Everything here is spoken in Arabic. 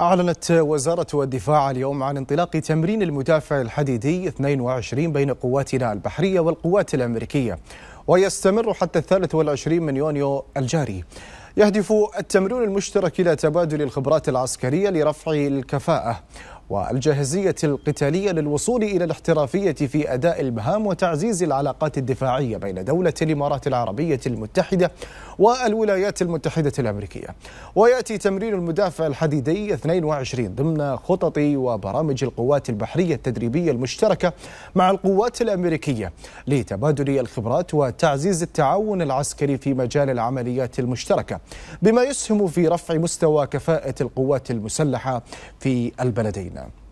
أعلنت وزارة الدفاع اليوم عن انطلاق تمرين المدافع الحديدي 22 بين قواتنا البحرية والقوات الأمريكية ويستمر حتى الثالث والعشرين من يونيو الجاري يهدف التمرين المشترك إلى تبادل الخبرات العسكرية لرفع الكفاءة والجاهزية القتالية للوصول إلى الاحترافية في أداء المهام وتعزيز العلاقات الدفاعية بين دولة الإمارات العربية المتحدة والولايات المتحدة الأمريكية ويأتي تمرين المدافع الحديدي 22 ضمن خطط وبرامج القوات البحرية التدريبية المشتركة مع القوات الأمريكية لتبادل الخبرات وتعزيز التعاون العسكري في مجال العمليات المشتركة بما يسهم في رفع مستوى كفاءة القوات المسلحة في البلدين